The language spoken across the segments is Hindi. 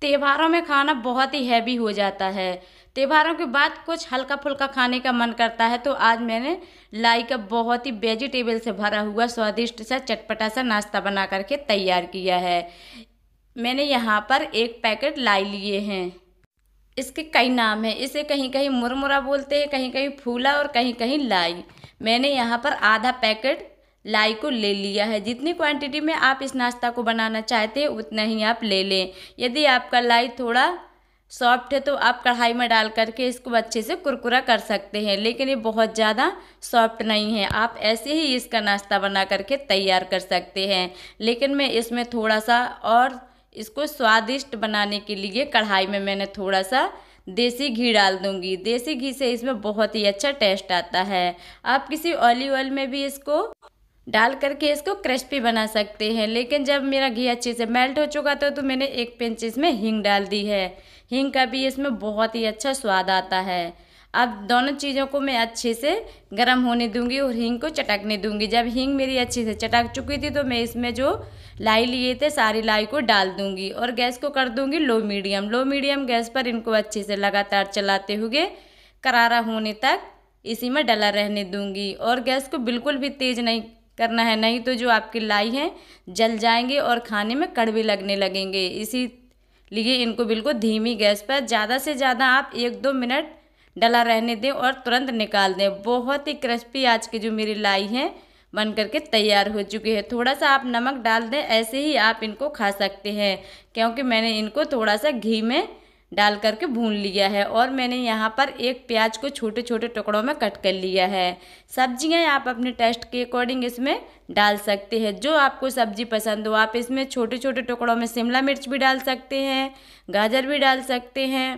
त्योहारों में खाना बहुत ही हैवी हो जाता है त्योहारों के बाद कुछ हल्का फुल्का खाने का मन करता है तो आज मैंने लाई का बहुत ही वेजिटेबल से भरा हुआ स्वादिष्ट सा चटपटा सा नाश्ता बना करके तैयार किया है मैंने यहाँ पर एक पैकेट लाई लिए हैं इसके कई नाम हैं इसे कहीं कहीं मुरमुरा बोलते हैं कहीं कहीं फूला और कहीं कहीं लाई मैंने यहाँ पर आधा पैकेट लाई को ले लिया है जितनी क्वांटिटी में आप इस नाश्ता को बनाना चाहते हैं उतना ही आप ले लें यदि आपका लाई थोड़ा सॉफ्ट है तो आप कढ़ाई में डाल करके इसको अच्छे से कुरकुरा कर सकते हैं लेकिन ये बहुत ज़्यादा सॉफ्ट नहीं है आप ऐसे ही इसका नाश्ता बना करके तैयार कर सकते हैं लेकिन मैं इसमें थोड़ा सा और इसको स्वादिष्ट बनाने के लिए कढ़ाई में मैंने थोड़ा सा देसी घी डाल दूंगी देसी घी से इसमें बहुत ही अच्छा टेस्ट आता है आप किसी ऑलिव ऑयल में भी इसको डाल करके इसको क्रिस्पी बना सकते हैं लेकिन जब मेरा घी अच्छे से मेल्ट हो चुका था तो मैंने एक पिंच इसमें हींग डाल दी है हींग का भी इसमें बहुत ही अच्छा स्वाद आता है अब दोनों चीज़ों को मैं अच्छे से गर्म होने दूंगी और हींग को चटकने दूंगी जब हींग मेरी अच्छे से चटक चुकी थी तो मैं इसमें जो लाई लिए थे सारी लाई को डाल दूंगी और गैस को कर दूंगी low medium low medium gas पर इनको अच्छे से लगातार चलाते हुए करारा होने तक इसी में डला रहने दूंगी और गैस को बिल्कुल भी तेज़ नहीं करना है नहीं तो जो आपकी लाई हैं जल जाएंगे और खाने में कड़वे लगने लगेंगे इसी लिए इनको बिल्कुल धीमी गैस पर ज़्यादा से ज़्यादा आप एक दो मिनट डला रहने दें और तुरंत निकाल दें बहुत ही क्रिस्पी आज की जो मेरी लाई हैं बन करके तैयार हो चुकी है थोड़ा सा आप नमक डाल दें ऐसे ही आप इनको खा सकते हैं क्योंकि मैंने इनको थोड़ा सा घी में डाल करके भून लिया है और मैंने यहाँ पर एक प्याज को छोटे छोटे टुकड़ों में कट कर लिया है सब्जियाँ आप अपने टेस्ट के अकॉर्डिंग इसमें डाल सकते हैं जो आपको सब्जी पसंद हो आप इसमें छोटे छोटे टुकड़ों में शिमला मिर्च भी डाल सकते हैं गाजर भी डाल सकते हैं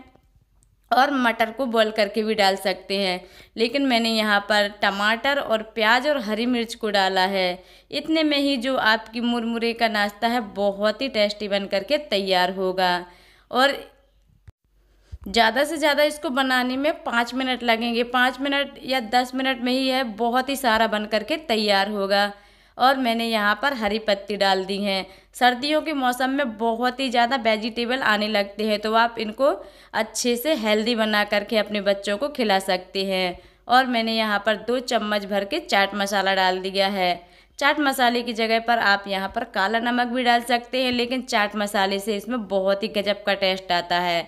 और मटर को बॉईल करके भी डाल सकते हैं लेकिन मैंने यहाँ पर टमाटर और प्याज और हरी मिर्च को डाला है इतने में ही जो आपकी मुरमुरे का नाश्ता है बहुत ही टेस्टी बन करके तैयार होगा और ज़्यादा से ज़्यादा इसको बनाने में पाँच मिनट लगेंगे पाँच मिनट या दस मिनट में ही यह बहुत ही सारा बन करके तैयार होगा और मैंने यहाँ पर हरी पत्ती डाल दी हैं सर्दियों के मौसम में बहुत ही ज़्यादा वेजिटेबल आने लगते हैं तो आप इनको अच्छे से हेल्दी बना करके अपने बच्चों को खिला सकते हैं और मैंने यहाँ पर दो चम्मच भर के चाट मसाला डाल दिया है चाट मसाले की जगह पर आप यहाँ पर काला नमक भी डाल सकते हैं लेकिन चाट मसाले से इसमें बहुत ही गजब का टेस्ट आता है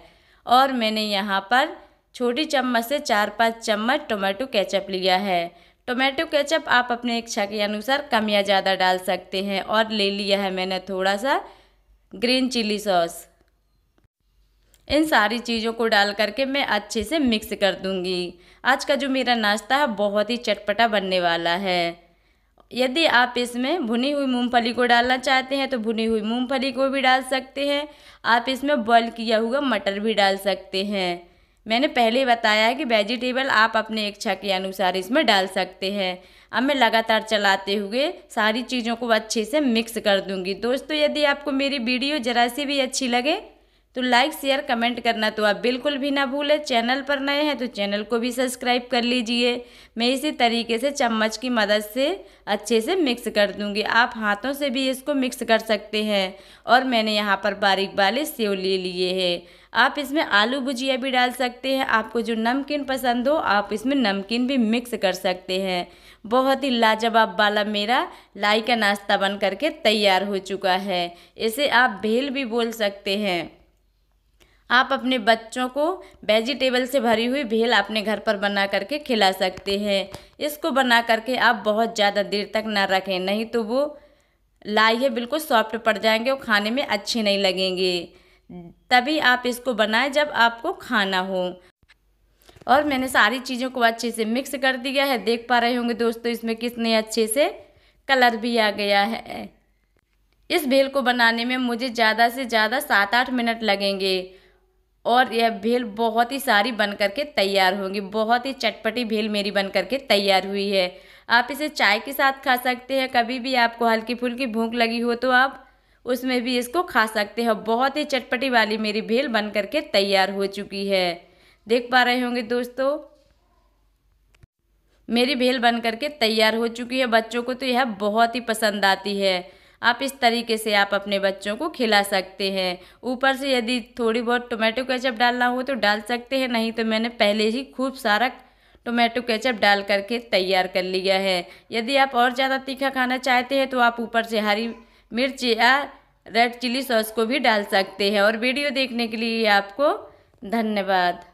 और मैंने यहाँ पर छोटी चम्मच से चार पाँच चम्मच टोमेटो केचप लिया है टोमेटो केचप आप अपने इच्छा के अनुसार कम या ज़्यादा डाल सकते हैं और ले लिया है मैंने थोड़ा सा ग्रीन चिली सॉस इन सारी चीज़ों को डाल करके मैं अच्छे से मिक्स कर दूंगी आज का जो मेरा नाश्ता है बहुत ही चटपटा बनने वाला है यदि आप इसमें भुनी हुई मूंगफली को डालना चाहते हैं तो भुनी हुई मूंगफली को भी डाल सकते हैं आप इसमें बॉयल किया हुआ मटर भी डाल सकते हैं मैंने पहले बताया है कि वेजिटेबल आप अपने इच्छा के अनुसार इसमें डाल सकते हैं अब मैं लगातार चलाते हुए सारी चीज़ों को अच्छे से मिक्स कर दूंगी दोस्तों यदि आपको मेरी वीडियो ज़रा सी भी अच्छी लगे तो लाइक शेयर कमेंट करना तो आप बिल्कुल भी ना भूलें चैनल पर नए हैं तो चैनल को भी सब्सक्राइब कर लीजिए मैं इसी तरीके से चम्मच की मदद से अच्छे से मिक्स कर दूंगी आप हाथों से भी इसको मिक्स कर सकते हैं और मैंने यहाँ पर बारीक वाले सेव ले लिए हैं आप इसमें आलू भुजिया भी डाल सकते हैं आपको जो नमकीन पसंद हो आप इसमें नमकीन भी मिक्स कर सकते हैं बहुत ही लाजवाब वाला मेरा लाई का नाश्ता बन करके तैयार हो चुका है इसे आप भेल भी बोल सकते हैं आप अपने बच्चों को वेजिटेबल से भरी हुई भेल अपने घर पर बना करके खिला सकते हैं इसको बना करके आप बहुत ज़्यादा देर तक ना रखें नहीं तो वो लाइए बिल्कुल सॉफ्ट पड़ जाएंगे और खाने में अच्छे नहीं लगेंगे तभी आप इसको बनाएं जब आपको खाना हो और मैंने सारी चीज़ों को अच्छे से मिक्स कर दिया है देख पा रहे होंगे दोस्तों इसमें कितने अच्छे से कलर भी आ गया है इस भेल को बनाने में मुझे ज़्यादा से ज़्यादा सात आठ मिनट लगेंगे और यह भेल बहुत ही सारी बन करके तैयार होंगी बहुत ही चटपटी भेल मेरी बन करके तैयार हुई है आप इसे चाय के साथ खा सकते हैं कभी भी आपको हल्की फुल्की भूख लगी हो तो आप उसमें भी इसको खा सकते हैं बहुत ही चटपटी वाली मेरी भेल बन करके तैयार हो चुकी है देख पा रहे होंगे दोस्तों मेरी भेल बन करके तैयार हो चुकी है बच्चों को तो यह बहुत ही पसंद आती है आप इस तरीके से आप अपने बच्चों को खिला सकते हैं ऊपर से यदि थोड़ी बहुत टोमेटो केचप डालना हो तो डाल सकते हैं नहीं तो मैंने पहले ही खूब सारा टोमेटो केचप डाल करके तैयार कर लिया है यदि आप और ज़्यादा तीखा खाना चाहते हैं तो आप ऊपर से हरी मिर्च या रेड चिली सॉस को भी डाल सकते हैं और वीडियो देखने के लिए आपको धन्यवाद